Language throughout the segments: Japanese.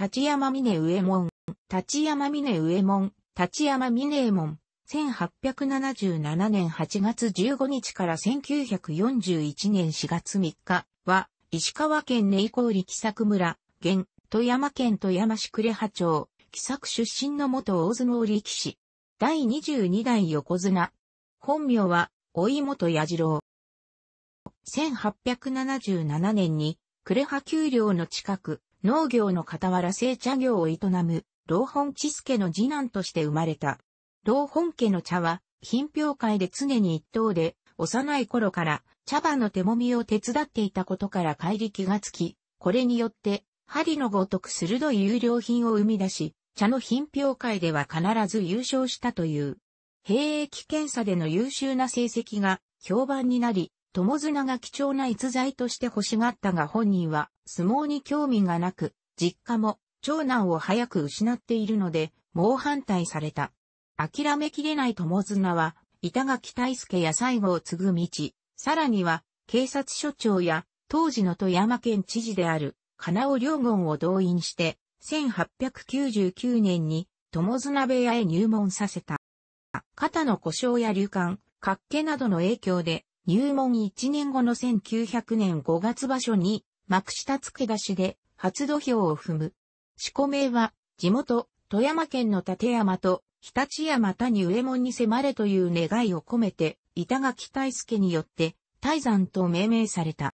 立山峰上門、立山峰上門、立山峰門、1877年8月15日から1941年4月3日は、石川県根井郡木作村、現、富山県富山市呉波町、木作出身の元大相撲力士。第22代横綱。本名は、老元矢次郎。1877年に、呉波丘陵の近く、農業の傍ら製茶業を営む、老本知助の次男として生まれた。老本家の茶は、品評会で常に一等で、幼い頃から茶葉の手もみを手伝っていたことから帰り気がつき、これによって、針のごとく鋭い優良品を生み出し、茶の品評会では必ず優勝したという。兵役検査での優秀な成績が評判になり、友綱が貴重な逸材として欲しがったが本人は相撲に興味がなく、実家も長男を早く失っているので、猛反対された。諦めきれない友綱は、板垣大輔や西郷継ぐ道、さらには、警察署長や、当時の富山県知事である、金尾良言を動員して、1899年に、友綱部屋へ入門させた。肩の故障や流感、滑気などの影響で、入門1年後の1900年5月場所に、幕下付け出しで、初土俵を踏む。四股名は、地元、富山県の立山と、日立山谷上門に迫れという願いを込めて、板垣大助によって、大山と命名された。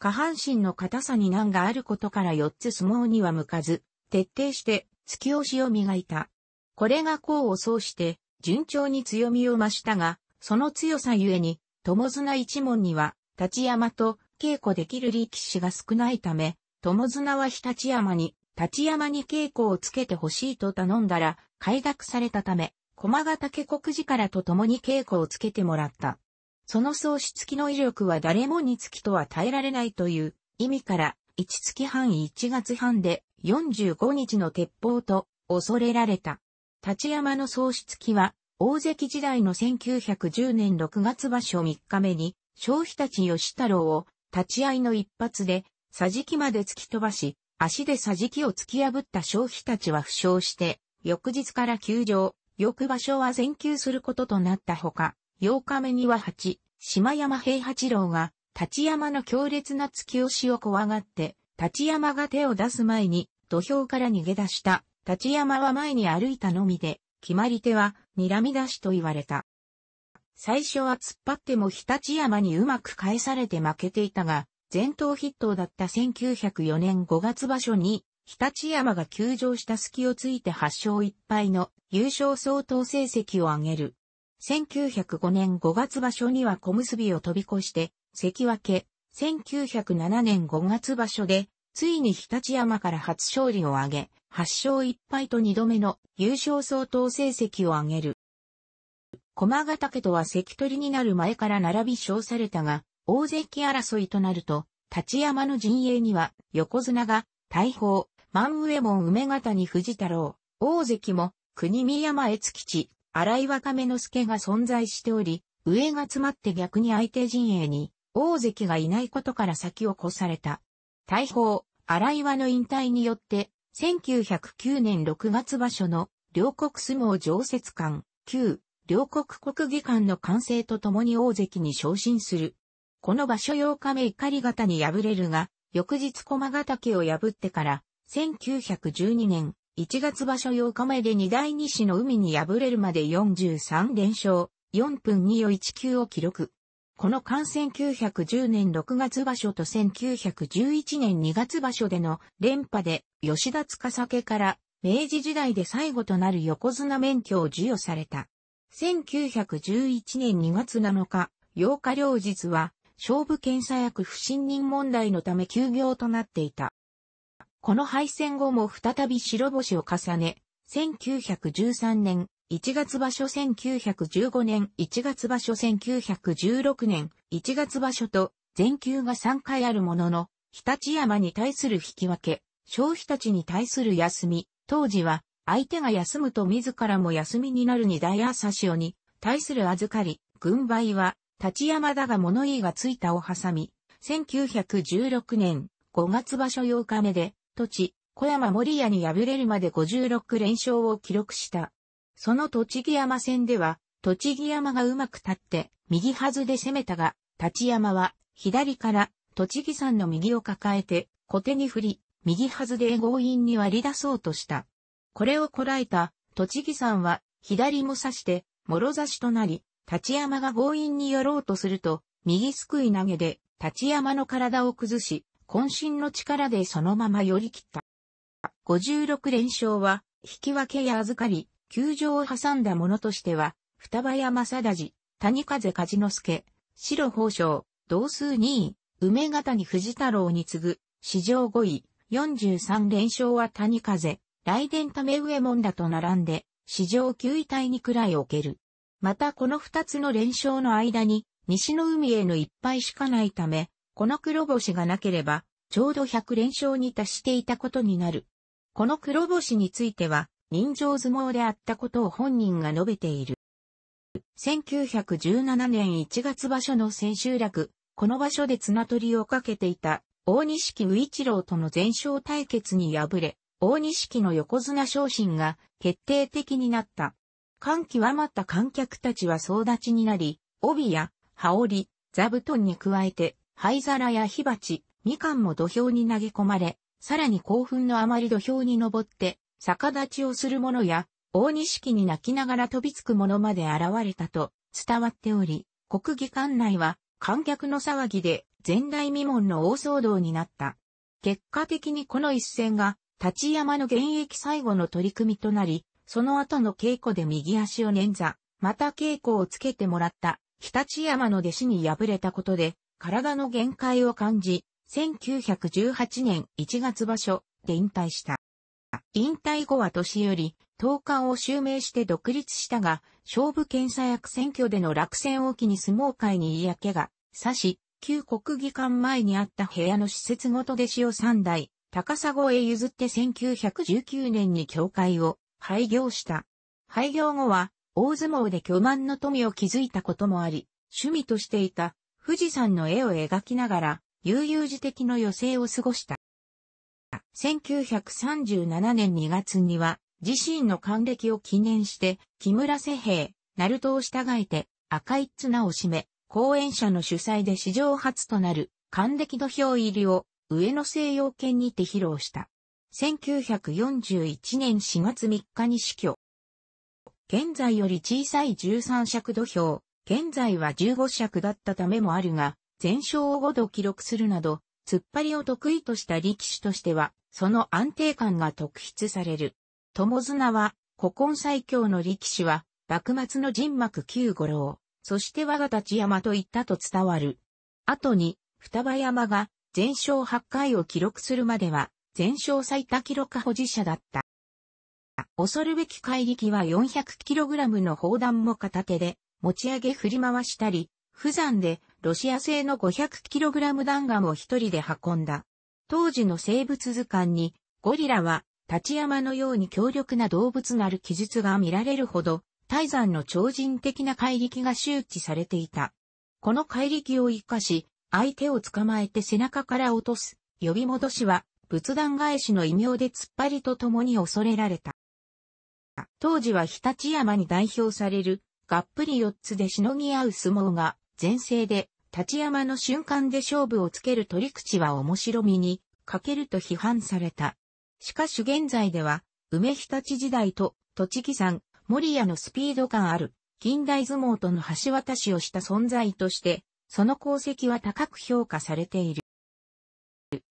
下半身の硬さに難があることから4つ相撲には向かず、徹底して突き押しを磨いた。これが功を奏して、順調に強みを増したが、その強さゆえに、友綱一門には、立山と稽古できる力士が少ないため、友綱は日立山に、立山に稽古をつけてほしいと頼んだら、快諾されたため、駒ヶ岳国寺からと共に稽古をつけてもらった。その喪失期の威力は誰もに月とは耐えられないという意味から、一月半一月半で45日の鉄砲と恐れられた。立山の喪失機は大関時代の1910年6月場所3日目に、消費たち吉太郎を立ち合いの一発で、桟敷まで突き飛ばし、足で桟敷を突き破った消費たちは負傷して、翌日から休場、翌場所は全休することとなったほか、8日目には8、島山平八郎が、立山の強烈な突き押しを怖がって、立山が手を出す前に、土俵から逃げ出した、立山は前に歩いたのみで、決まり手は、睨み出しと言われた。最初は突っ張っても日立山にうまく返されて負けていたが、前頭筆頭だった1904年5月場所に、日立山が休場した隙をついて8勝1敗の優勝相当成績を上げる。1905年5月場所には小結を飛び越して、関脇、1907年5月場所で、ついに日立山から初勝利を挙げ、8勝1敗と2度目の優勝相当成績を挙げる。駒ヶ岳とは関取になる前から並び称されたが、大関争いとなると、立山の陣営には、横綱が、大砲、万右衛門梅方に藤太郎、大関も、国見山越吉、荒井若目之助が存在しており、上が詰まって逆に相手陣営に、大関がいないことから先を越された。大砲、荒岩の引退によって、1909年6月場所の両国相撲常設館、旧両国国技館の完成とともに大関に昇進する。この場所8日目怒り方に敗れるが、翌日駒ヶ岳を破ってから、1912年1月場所8日目で二大西の海に敗れるまで43連勝、4分2419を記録。この間1910年6月場所と1911年2月場所での連覇で吉田司家から明治時代で最後となる横綱免許を授与された。1911年2月7日、8日両日は勝負検査役不信任問題のため休業となっていた。この敗戦後も再び白星を重ね、1913年1月場所1915年、1月場所1916年、1月場所と全球が3回あるものの、日立山に対する引き分け、消費たちに対する休み、当時は相手が休むと自らも休みになるに大朝潮に対する預かり、軍配は立山だが物言いがついたを挟み、1916年5月場所8日目で、土地、小山森屋に敗れるまで56連勝を記録した。その栃木山戦では、栃木山がうまく立って、右はずで攻めたが、立山は、左から、栃木山の右を抱えて、小手に振り、右はずで強引に割り出そうとした。これをこらえた、栃木山は、左も刺して、諸刺しとなり、立山が強引に寄ろうとすると、右すくい投げで、立山の体を崩し、渾身の力でそのまま寄り切った。56連勝は、引き分けや預かり、球場を挟んだものとしては、双葉山貞治、谷風梶之助、白宝章、同数2位、梅形に藤太郎に次ぐ、史上5位、43連勝は谷風、雷電ため上門だと並んで、史上9位体にくらい置ける。またこの2つの連勝の間に、西の海への一敗しかないため、この黒星がなければ、ちょうど100連勝に達していたことになる。この黒星については、人情相撲であったことを本人が述べている。1917年1月場所の千秋楽、この場所で綱取りをかけていた大西木宇一郎との全勝対決に敗れ、大西木の横綱昇進が決定的になった。感極まった観客たちは総立ちになり、帯や羽織、座布団に加えて、灰皿や火鉢、みかんも土俵に投げ込まれ、さらに興奮のあまり土俵に登って、逆立ちをする者や、大錦に泣きながら飛びつく者まで現れたと伝わっており、国技館内は観客の騒ぎで前代未聞の大騒動になった。結果的にこの一戦が立山の現役最後の取り組みとなり、その後の稽古で右足を捻挫、また稽古をつけてもらった日立山の弟子に敗れたことで、体の限界を感じ、1918年1月場所で引退した。引退後は年より、東官を襲名して独立したが、勝負検査役選挙での落選を機に相撲界に嫌気が、差し、旧国技館前にあった部屋の施設ごと弟子を三代、高砂へ譲って1919年に教会を廃業した。廃業後は、大相撲で巨万の富を築いたこともあり、趣味としていた富士山の絵を描きながら、悠々自適の余生を過ごした。1937年2月には、自身の還暦を記念して、木村世平、鳴門を従えて、赤い綱を締め、講演者の主催で史上初となる、還暦土俵入りを、上野西洋圏にて披露した。1941年4月3日に死去。現在より小さい13尺土俵、現在は15尺だったためもあるが、全勝を5度記録するなど、突っ張りを得意とした力士としては、その安定感が特筆される。友綱は、古今最強の力士は、幕末の人幕九五郎、そして我が立山と言ったと伝わる。後に、双葉山が全勝8回を記録するまでは、全勝最多記録保持者だった。恐るべき怪力は 400kg の砲弾も片手で持ち上げ振り回したり、不山でロシア製の 500kg 弾丸を一人で運んだ。当時の生物図鑑に、ゴリラは、立山のように強力な動物なる記述が見られるほど、泰山の超人的な怪力が周知されていた。この怪力を活かし、相手を捕まえて背中から落とす、呼び戻しは、仏壇返しの異名で突っ張りと共に恐れられた。当時は日立山に代表される、がっぷり四つでしのぎ合う相撲が、前世で立山の瞬間で勝負をつける取り口は面白みに欠けると批判された。しかし現在では、梅日立時代と栃木山、森谷のスピード感ある近代相撲との橋渡しをした存在として、その功績は高く評価されている。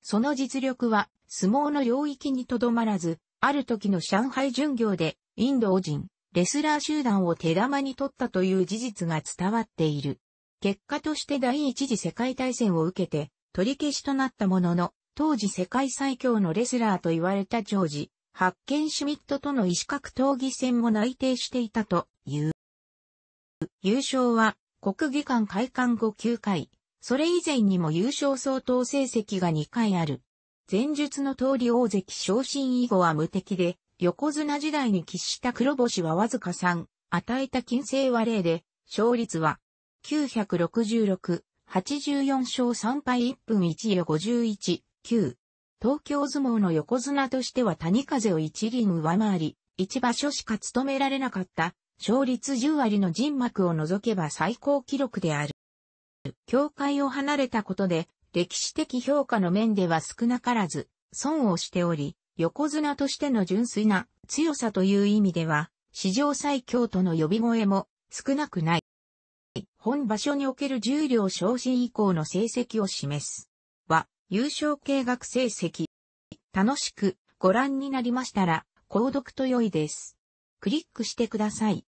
その実力は相撲の領域にとどまらず、ある時の上海巡業でインド人、レスラー集団を手玉に取ったという事実が伝わっている。結果として第一次世界大戦を受けて取り消しとなったものの、当時世界最強のレスラーと言われたジョージ、ハッケンシュミットとの異種格闘技戦も内定していたという。優勝は国技館開館後9回、それ以前にも優勝相当成績が2回ある。前述の通り大関昇進以後は無敵で、横綱時代に喫した黒星はわずか3、与えた金星は0で、勝率は966、84勝3敗1分1夜51、9。東京相撲の横綱としては谷風を一輪上回り、一場所しか務められなかった、勝率10割の人幕を除けば最高記録である。協会を離れたことで、歴史的評価の面では少なからず、損をしており、横綱としての純粋な強さという意味では、史上最強との呼び声も少なくない。本場所における重量昇進以降の成績を示す。は、優勝計学成績。楽しくご覧になりましたら、購読と良いです。クリックしてください。